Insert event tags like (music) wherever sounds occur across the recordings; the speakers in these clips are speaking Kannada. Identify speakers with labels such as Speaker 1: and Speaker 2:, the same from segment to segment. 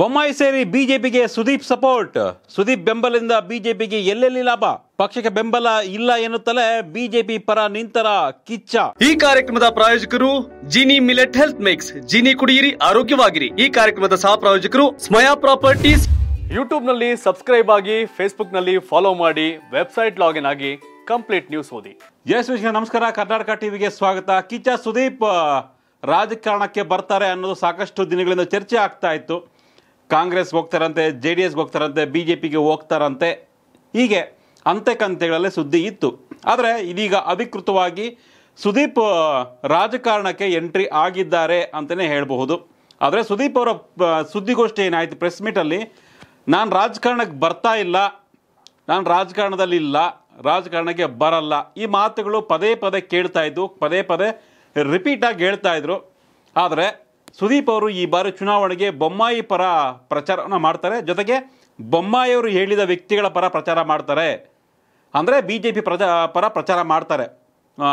Speaker 1: ಬೊಮ್ಮಾಯಿ ಸೇರಿ ಬಿಜೆಪಿಗೆ ಸುದೀಪ್ ಸಪೋರ್ಟ್ ಸುದೀಪ್ ಬೆಂಬಲದಿಂದ ಬಿಜೆಪಿಗೆ ಎಲ್ಲೆಲ್ಲಿ ಲಾಭ ಪಕ್ಷಕ್ಕೆ ಬೆಂಬಲ ಇಲ್ಲ ಎನ್ನುತ್ತಲೇ ಬಿಜೆಪಿ ಪರ ನಿಂತರ ಕಿಚ್ಚ ಈ ಕಾರ್ಯಕ್ರಮದ ಪ್ರಾಯೋಜಕರು Jeeni millet health mix Jeeni ಕುಡಿಯಿರಿ ಆರೋಗ್ಯವಾಗಿರಿ ಈ ಕಾರ್ಯಕ್ರಮದ ಸಹ ಪ್ರಾಯೋಜಕರು ಸ್ಮಯಾ ಪ್ರಾಪರ್ಟೀಸ್ ಯೂಟ್ಯೂಬ್ ನಲ್ಲಿ ಸಬ್ಸ್ಕ್ರೈಬ್ ಆಗಿ ಫೇಸ್ಬುಕ್ ನಲ್ಲಿ ಫಾಲೋ ಮಾಡಿ ವೆಬ್ಸೈಟ್ ಲಾಗಿನ್ ಆಗಿ ಕಂಪ್ಲೀಟ್ ನ್ಯೂಸ್ ಓದಿ ಎಸ್ ನಮಸ್ಕಾರ ಕರ್ನಾಟಕ ಟಿವಿಗೆ ಸ್ವಾಗತ ಕಿಚ್ಚ ಸುದೀಪ್ ರಾಜಕಾರಣಕ್ಕೆ ಬರ್ತಾರೆ ಅನ್ನೋದು ಸಾಕಷ್ಟು ದಿನಗಳಿಂದ ಚರ್ಚೆ ಆಗ್ತಾ ಇತ್ತು ಕಾಂಗ್ರೆಸ್ ಹೋಗ್ತಾರಂತೆ ಜೆ ಡಿ ಎಸ್ಗೆ ಹೋಗ್ತಾರಂತೆ ಬಿ ಜೆ ಪಿಗೆ ಹೋಗ್ತಾರಂತೆ ಹೀಗೆ ಅಂತೆ ಕಂತೆಗಳಲ್ಲೇ ಸುದ್ದಿ ಇತ್ತು ಆದರೆ ಇದೀಗ ಅಧಿಕೃತವಾಗಿ ಸುದೀಪ್ ರಾಜಕಾರಣಕ್ಕೆ ಎಂಟ್ರಿ ಆಗಿದ್ದಾರೆ ಅಂತಲೇ ಹೇಳಬಹುದು ಆದರೆ ಸುದೀಪ್ ಅವರ ಸುದ್ದಿಗೋಷ್ಠಿ ಏನಾಯಿತು ಪ್ರೆಸ್ ಮೀಟಲ್ಲಿ ನಾನು ರಾಜಕಾರಣಕ್ಕೆ ಬರ್ತಾ ಇಲ್ಲ ನಾನು ರಾಜಕಾರಣದಲ್ಲಿ ಇಲ್ಲ ರಾಜಕಾರಣಕ್ಕೆ ಬರಲ್ಲ ಈ ಮಾತುಗಳು ಪದೇ ಪದೇ ಕೇಳ್ತಾ ಇದ್ದು ಪದೇ ಪದೇ ರಿಪೀಟಾಗಿ ಹೇಳ್ತಾ ಇದ್ರು ಆದರೆ ಸುದೀಪ್ ಅವರು ಈ ಬಾರಿ ಚುನಾವಣೆಗೆ ಬೊಮ್ಮಾಯಿ ಪರ ಪ್ರಚಾರವನ್ನು ಮಾಡ್ತಾರೆ ಜೊತೆಗೆ ಬೊಮ್ಮಾಯಿಯವರು ಹೇಳಿದ ವ್ಯಕ್ತಿಗಳ ಪರ ಪ್ರಚಾರ ಮಾಡ್ತಾರೆ ಅಂದರೆ ಬಿ ಜೆ ಪಿ ಪ್ರಜಾ ಪರ ಪ್ರಚಾರ ಮಾಡ್ತಾರೆ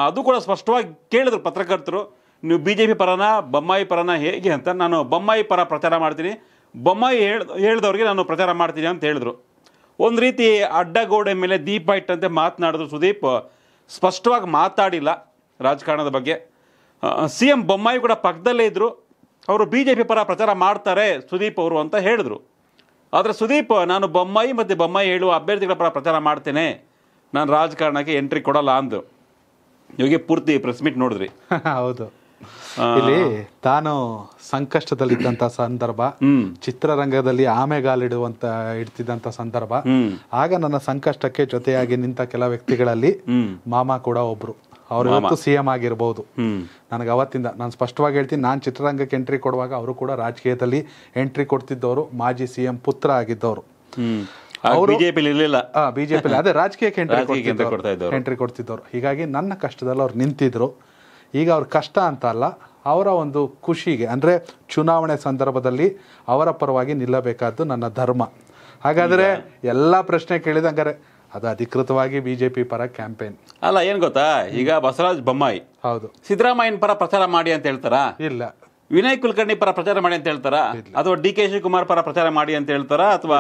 Speaker 1: ಅದು ಕೂಡ ಸ್ಪಷ್ಟವಾಗಿ ಕೇಳಿದರು ಪತ್ರಕರ್ತರು ನೀವು ಬಿ ಜೆ ಪಿ ಪರನ ಬೊಮ್ಮಾಯಿ ಪರನ ಹೇಗೆ ಅಂತ ನಾನು ಬೊಮ್ಮಾಯಿ ಪರ ಪ್ರಚಾರ ಮಾಡ್ತೀನಿ ಬೊಮ್ಮಾಯಿ ಹೇಳಿದವರಿಗೆ ಹೇಳಿದವ್ರಿಗೆ ನಾನು ಪ್ರಚಾರ ಮಾಡ್ತೀನಿ ಅಂತ ಹೇಳಿದರು ಒಂದು ರೀತಿ ಅಡ್ಡಗೋಡೆ ಮೇಲೆ ದೀಪ ಇಟ್ಟಂತೆ ಮಾತನಾಡಿದ್ರು ಸುದೀಪ್ ಸ್ಪಷ್ಟವಾಗಿ ಮಾತಾಡಿಲ್ಲ ರಾಜಕಾರಣದ ಬಗ್ಗೆ ಸಿ ಎಂ ಬೊಮ್ಮಾಯಿ ಕೂಡ ಪಕ್ಕದಲ್ಲೇ ಇದ್ದರು ಅವರು ಬಿ ಜೆ ಪಿ ಪರ ಪ್ರಚಾರ ಮಾಡ್ತಾರೆ ಸುದೀಪ್ ಅವರು ಅಂತ ಹೇಳಿದ್ರು ಆದರೆ ಸುದೀಪ್ ನಾನು ಬೊಮ್ಮಾಯಿ ಮತ್ತು ಬೊಮ್ಮಾಯಿ ಹೇಳುವ ಅಭ್ಯರ್ಥಿಗಳ ಪರ ಪ್ರಚಾರ ಮಾಡ್ತೇನೆ ನಾನು ರಾಜಕಾರಣಕ್ಕೆ ಎಂಟ್ರಿ ಕೊಡಲ್ಲ ಅಂದು ಇವಾಗ ಪೂರ್ತಿ ಪ್ರೆಸ್ ಮೀಟ್ ನೋಡಿದ್ರಿ
Speaker 2: (laughs) ಹೌದು ಇಲ್ಲಿ ತಾನು ಸಂಕಷ್ಟದಲ್ಲಿದ್ದಂತ ಸಂದರ್ಭ ಚಿತ್ರರಂಗದಲ್ಲಿ ಆಮೆಗಾಲಿಡುವಂತ ಇಡ್ತಿದ್ದಂತ ಸಂದರ್ಭ ಆಗ ನನ್ನ ಸಂಕಷ್ಟಕ್ಕೆ ಜೊತೆಯಾಗಿ ನಿಂತ ಕೆಲ ವ್ಯಕ್ತಿಗಳಲ್ಲಿ ಮಾಮ ಕೂಡ ಒಬ್ರು ಅವ್ರು ಇವತ್ತು ಸಿ ಎಂ ಆಗಿರ್ಬೋದು ನನಗೆ ಅವತ್ತಿಂದ ನಾನು ಸ್ಪಷ್ಟವಾಗಿ ಹೇಳ್ತೀನಿ ನಾನು ಚಿತ್ರರಂಗಕ್ಕೆ ಎಂಟ್ರಿ ಕೊಡುವಾಗ ಅವರು ಕೂಡ ರಾಜಕೀಯದಲ್ಲಿ ಎಂಟ್ರಿ ಕೊಡ್ತಿದ್ದವರು ಮಾಜಿ ಸಿ ಎಂ ಪುತ್ರ ಆಗಿದ್ದವರು
Speaker 1: ಬಿಜೆಪಿ ಇರಲಿಲ್ಲ ಬಿಜೆಪಿ ಅದೇ ರಾಜಕೀಯಕ್ಕೆ ಎಂಟ್ರಿ ಎಂಟ್ರಿ
Speaker 2: ಕೊಡ್ತಿದ್ದವರು ಹೀಗಾಗಿ ನನ್ನ ಕಷ್ಟದಲ್ಲಿ ಅವ್ರು ನಿಂತಿದ್ರು ಈಗ ಅವ್ರ ಕಷ್ಟ ಅಂತ ಅಲ್ಲ ಅವರ ಒಂದು ಖುಷಿಗೆ ಅಂದ್ರೆ ಚುನಾವಣೆ ಸಂದರ್ಭದಲ್ಲಿ ಅವರ ಪರವಾಗಿ ನಿಲ್ಲಬೇಕಾದ್ದು ನನ್ನ ಧರ್ಮ ಹಾಗಾದ್ರೆ ಎಲ್ಲಾ ಪ್ರಶ್ನೆ ಕೇಳಿದಂಗಾರೆ ಅದು ಅಧಿಕೃತವಾಗಿ ಬಿಜೆಪಿ ಪರ ಕ್ಯಾಂಪೇನ್
Speaker 1: ಅಲ್ಲ ಏನ್ ಗೊತ್ತಾ ಈಗ ಬಸವರಾಜ್ ಬೊಮ್ಮಾಯಿ ಹೌದು ಸಿದ್ದರಾಮಯ್ಯನ ಪರ ಪ್ರಚಾರ ಮಾಡಿ ಅಂತ ಹೇಳ್ತಾರ ಇಲ್ಲ ವಿನಯ್ ಕುಲಕರ್ಣಿ ಪರ ಪ್ರಚಾರ ಮಾಡಿ ಅಂತ ಹೇಳ್ತಾರ ಅಥವಾ ಡಿ ಕೆ ಶಿವಕುಮಾರ್ ಪರ ಪ್ರಚಾರ ಮಾಡಿ ಅಂತ ಹೇಳ್ತಾರ ಅಥವಾ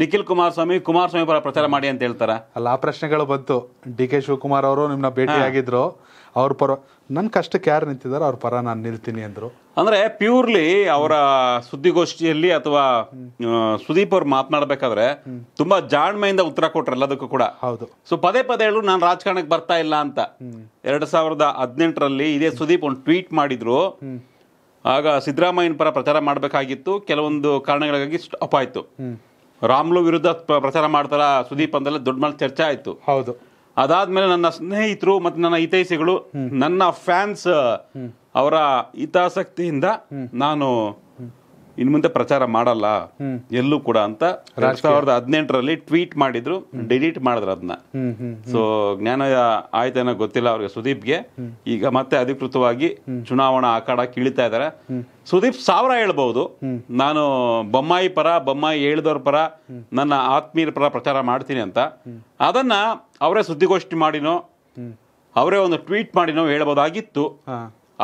Speaker 1: ನಿಖಿಲ್ ಕುಮಾರಸ್ವಾಮಿ ಕುಮಾರಸ್ವಾಮಿ ಪರ ಪ್ರಚಾರ ಮಾಡಿ ಅಂತ ಹೇಳ್ತಾರ ಅಲ್ಲ ಆ
Speaker 2: ಪ್ರಶ್ನೆಗಳು ಬಂತು ಡಿ ಕೆ ಶಿವಕುಮಾರ್ ಅವರು ನಿಮ್ನ ಭೇಟಿ ಆಗಿದ್ರು ಅವ್ರ ಪರ ನನ್ನ ಕಷ್ಟಕ್ಕೆ ಯಾರು ನಿಂತಿದ್ದಾರೆ ಅವ್ರ ಪರ ನಾನು ನಿಲ್ತೀನಿ ಅಂದರು
Speaker 1: ಅಂದರೆ ಪ್ಯೂರ್ಲಿ ಅವರ ಸುದ್ದಿಗೋಷ್ಠಿಯಲ್ಲಿ ಅಥವಾ ಸುದೀಪ್ ಅವ್ರು ಮಾತನಾಡಬೇಕಾದ್ರೆ ತುಂಬಾ ಜಾಣ್ಮೆಯಿಂದ ಉತ್ತರ ಕೊಟ್ರು ಎಲ್ಲದಕ್ಕೂ ಕೂಡ ಹೌದು ಸೊ ಪದೇ ಪದೇ ಹೇಳು ನಾನು ರಾಜಕಾರಣಕ್ಕೆ ಬರ್ತಾ ಇಲ್ಲ ಅಂತ ಎರಡ್ ಸಾವಿರದ ಹದಿನೆಂಟರಲ್ಲಿ ಇದೇ ಸುದೀಪ್ ಒಂದು ಟ್ವೀಟ್ ಮಾಡಿದ್ರು ಆಗ ಸಿದ್ದರಾಮಯ್ಯನ ಪರ ಪ್ರಚಾರ ಮಾಡಬೇಕಾಗಿತ್ತು ಕೆಲವೊಂದು ಕಾರಣಗಳಿಗಾಗಿ ಸ್ಟಾಪ್ ಆಯ್ತು ರಾಮ್ಲು ವಿರುದ್ಧ ಪ್ರಚಾರ ಮಾಡ್ತಾರ ಸುದೀಪ್ ಅಂದಲ್ಲ ದೊಡ್ಡ ಮೇಲೆ ಚರ್ಚೆ ಆಯ್ತು ಹೌದು ಅದಾದ್ಮೇಲೆ ನನ್ನ ಸ್ನೇಹಿತರು ಮತ್ತು ನನ್ನ ಹಿತೈಷಿಗಳು ನನ್ನ ಫ್ಯಾನ್ಸ್ ಅವರ ಹಿತಾಸಕ್ತಿಯಿಂದ ನಾನು ಇನ್ ಮುಂದೆ ಪ್ರಚಾರ ಮಾಡಲ್ಲ ಎಲ್ಲೂ ಕೂಡ ಅಂತ ಎರಡ್ ಸಾವಿರದ ಹದಿನೆಂಟರಲ್ಲಿ ಟ್ವೀಟ್ ಮಾಡಿದ್ರು ಡಿಲೀಟ್ ಮಾಡಿದ್ರು ಅದನ್ನ ಸೊ ಜ್ಞಾನ ಆಯ್ತೇನೋ ಗೊತ್ತಿಲ್ಲ ಅವ್ರಿಗೆ ಸುದೀಪ್ಗೆ ಈಗ ಮತ್ತೆ ಅಧಿಕೃತವಾಗಿ ಚುನಾವಣಾ ಆಕಾಡ ಕೀಳಿತಾ ಇದ್ದಾರೆ ಸುದೀಪ್ ಸಾವಿರ ಹೇಳ್ಬಹುದು ನಾನು ಬೊಮ್ಮಾಯಿ ಪರ ಬೊಮ್ಮಾಯಿ ಹೇಳಿದವ್ರ ಪರ ನನ್ನ ಆತ್ಮೀಯರ ಪರ ಪ್ರಚಾರ ಮಾಡ್ತೀನಿ ಅಂತ ಅದನ್ನ ಅವರೇ ಸುದ್ದಿಗೋಷ್ಠಿ ಮಾಡಿನೋ ಅವರೇ ಒಂದು ಟ್ವೀಟ್ ಮಾಡಿನೋ ಹೇಳ್ಬೋದಾಗಿತ್ತು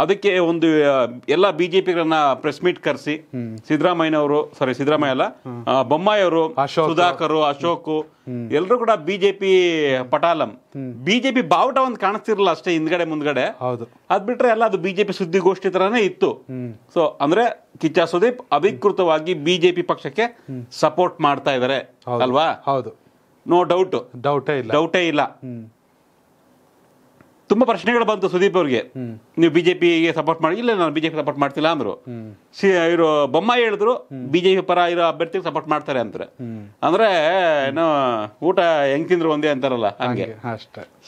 Speaker 1: ಅದಕ್ಕೆ ಒಂದು ಎಲ್ಲ ಬಿ ಜೆ ಪಿಗಳನ್ನ ಪ್ರೆಸ್ ಮೀಟ್ ಕರೆಸಿ ಸಿದ್ದರಾಮಯ್ಯನವರು ಸಾರಿ ಸಿದ್ದರಾಮಯ್ಯ ಅಲ್ಲ ಬೊಮ್ಮಾಯಿ ಅವರು ಸುಧಾಕರ್ ಅಶೋಕ್ ಎಲ್ಲರೂ ಕೂಡ ಬಿಜೆಪಿ ಪಟಾಲಂ ಬಿಜೆಪಿ ಬಾವುಟ ಒಂದು ಕಾಣಿಸ್ತಿರಲ್ಲ ಅಷ್ಟೇ ಹಿಂದ್ಗಡೆ ಮುಂದ್ಗಡೆ ಹೌದು ಅದ್ ಬಿಟ್ರೆ ಎಲ್ಲ ಅದು ಬಿಜೆಪಿ ಸುದ್ದಿಗೋಷ್ಠಿ ತರನೇ ಇತ್ತು ಸೊ ಅಂದ್ರೆ ಕಿಚ್ಚ ಸುದೀಪ್ ಅಧಿಕೃತವಾಗಿ ಬಿಜೆಪಿ ಪಕ್ಷಕ್ಕೆ ಸಪೋರ್ಟ್ ಮಾಡ್ತಾ ಇದಾರೆ ಅಲ್ವಾ ಹೌದು ನೋ ಡೌಟ್ ಡೌಟೇ ಇಲ್ಲ ಡೌಟೇ ಇಲ್ಲ ತುಂಬ ಪ್ರಶ್ನೆಗಳು ಬಂತು ಸುದೀಪ್ ಅವ್ರಿಗೆ ನೀವು ಬಿಜೆಪಿಗೆ ಸಪೋರ್ಟ್ ಮಾಡಿ ಇಲ್ಲ ನಾನು ಬಿಜೆಪಿ ಸಪೋರ್ಟ್ ಮಾಡ್ತಿಲ್ಲ ಅಂದ್ರು ಸಿ ಇವರು ಬೊಮ್ಮಾಯಿ ಹೇಳಿದ್ರು ಬಿಜೆಪಿ ಪರ ಇರೋ ಅಭ್ಯರ್ಥಿಗೆ ಸಪೋರ್ಟ್ ಮಾಡ್ತಾರೆ ಅಂತಾರೆ ಅಂದ್ರೆ ಏನೋ ಊಟ ಹೆಂಗ್ ತಿಂದ್ರು ಒಂದೇ ಅಂತಾರಲ್ಲ ಹಂಗೆ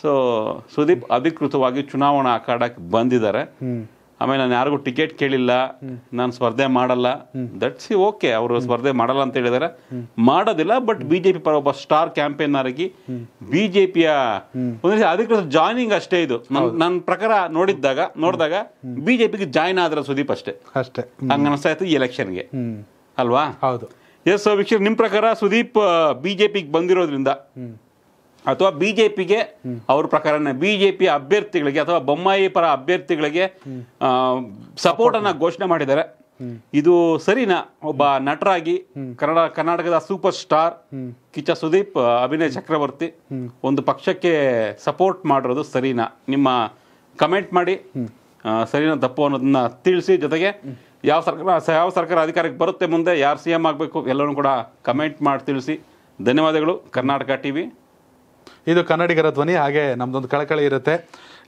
Speaker 1: ಸೊ ಸುದೀಪ್ ಅಧಿಕೃತವಾಗಿ ಚುನಾವಣಾ ಅಖಾಡಕ್ಕೆ ಬಂದಿದ್ದಾರೆ ಆಮೇಲೆ ನಾನು ಯಾರಿಗೂ ಟಿಕೆಟ್ ಕೇಳಿಲ್ಲ ನಾನು ಸ್ಪರ್ಧೆ ಮಾಡಲ್ಲ ದಟ್ಸ್ ಓಕೆ ಅವರು ಸ್ಪರ್ಧೆ ಮಾಡಲ್ಲ ಅಂತ ಹೇಳಿದಾರೆ ಮಾಡೋದಿಲ್ಲ ಬಟ್ ಬಿಜೆಪಿ ಪರ ಒಬ್ಬ ಸ್ಟಾರ್ ಕ್ಯಾಂಪೇನ್ ಆಗಿ ಬಿಜೆಪಿಯ ಅದಕ್ಕೆ ಜಾಯ್ನಿಂಗ್ ಅಷ್ಟೇ ಇದು ನನ್ನ ಪ್ರಕಾರ ನೋಡಿದ್ದಾಗ ನೋಡಿದಾಗ ಬಿಜೆಪಿಗೆ ಜಾಯ್ನ್ ಆದ್ರ ಸುದೀಪ್ ಅಷ್ಟೇ ಅಷ್ಟೇ ಹಂಗ ಅನಿಸ್ತಾ ಇತ್ತು ಎಲೆಕ್ಷನ್ಗೆ ಅಲ್ವಾ ಹೌದು ಎಸ್ ವೀಕ್ಷಕ್ ನಿಮ್ಮ ಪ್ರಕಾರ ಸುದೀಪ್ ಬಿಜೆಪಿಗೆ ಬಂದಿರೋದ್ರಿಂದ ಅಥವಾ ಬಿಜೆಪಿಗೆ ಅವ್ರ ಪ್ರಕಾರ ಬಿಜೆಪಿ ಅಭ್ಯರ್ಥಿಗಳಿಗೆ ಅಥವಾ ಬೊಮ್ಮಾಯಿ ಪರ ಅಭ್ಯರ್ಥಿಗಳಿಗೆ ಸಪೋರ್ಟ್ ಅನ್ನ ಘೋಷಣೆ ಮಾಡಿದ್ದಾರೆ ಇದು ಸರಿನಾ ಒಬ್ಬ ನಟರಾಗಿ ಕನ್ನಡ ಕರ್ನಾಟಕದ ಸೂಪರ್ ಸ್ಟಾರ್ ಕಿಚ್ಚ ಸುದೀಪ್ ಅಭಿನಯ್ ಚಕ್ರವರ್ತಿ ಒಂದು ಪಕ್ಷಕ್ಕೆ ಸಪೋರ್ಟ್ ಮಾಡಿರೋದು ಸರಿನಾ ನಿಮ್ಮ ಕಮೆಂಟ್ ಮಾಡಿ ಸರಿನಾ ತಪ್ಪು ಅನ್ನೋದನ್ನ ತಿಳಿಸಿ ಜೊತೆಗೆ ಯಾವ ಸರ್ಕಾರ ಯಾವ ಸರ್ಕಾರ ಅಧಿಕಾರಕ್ಕೆ ಬರುತ್ತೆ ಮುಂದೆ ಯಾರು ಸಿ ಎಂ ಆಗಬೇಕು ಎಲ್ಲರೂ ಕೂಡ ಕಮೆಂಟ್ ಮಾಡಿ ತಿಳಿಸಿ ಧನ್ಯವಾದಗಳು ಕರ್ನಾಟಕ ಟಿ ವಿ ಇದು
Speaker 2: ಕನ್ನಡಿಗರ ಧ್ವನಿ ಹಾಗೆ ನಮ್ದೊಂದು ಕಳಕಳಿ ಇರುತ್ತೆ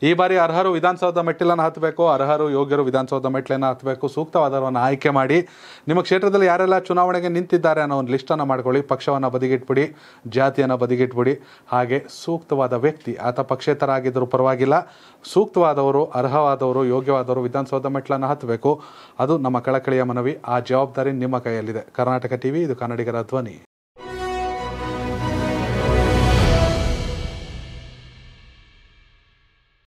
Speaker 2: ಈ ಬಾರಿ ಅರ್ಹರು ವಿಧಾನಸೌಧ ಮೆಟ್ಟಿಲನ್ನು ಹತ್ತಬೇಕು ಅರ್ಹರು ಯೋಗ್ಯರು ವಿಧಾನಸೌಧ ಮೆಟ್ಟಿಲನ್ನು ಹತ್ತಬೇಕು ಸೂಕ್ತವಾದವರನ್ನು ಆಯ್ಕೆ ಮಾಡಿ ನಿಮ್ಮ ಕ್ಷೇತ್ರದಲ್ಲಿ ಯಾರೆಲ್ಲ ಚುನಾವಣೆಗೆ ನಿಂತಿದ್ದಾರೆ ಅನ್ನೋ ಒಂದು ಲಿಸ್ಟನ್ನು ಮಾಡ್ಕೊಳ್ಳಿ ಪಕ್ಷವನ್ನು ಬದಿಗಿಟ್ಬಿಡಿ ಜಾತಿಯನ್ನು ಬದಿಗಿಟ್ಬಿಡಿ ಹಾಗೆ ಸೂಕ್ತವಾದ ವ್ಯಕ್ತಿ ಆತ ಆಗಿದ್ದರೂ ಪರವಾಗಿಲ್ಲ ಸೂಕ್ತವಾದವರು ಅರ್ಹವಾದವರು ಯೋಗ್ಯವಾದವರು ವಿಧಾನಸೌಧ ಮೆಟ್ಟಿಲನ್ನು ಹತ್ತಬೇಕು ಅದು ನಮ್ಮ ಕಳಕಳಿಯ ಮನವಿ ಆ ಜವಾಬ್ದಾರಿ ನಿಮ್ಮ ಕೈಯಲ್ಲಿದೆ ಕರ್ನಾಟಕ ಟಿವಿ ಇದು ಕನ್ನಡಿಗರ ಧ್ವನಿ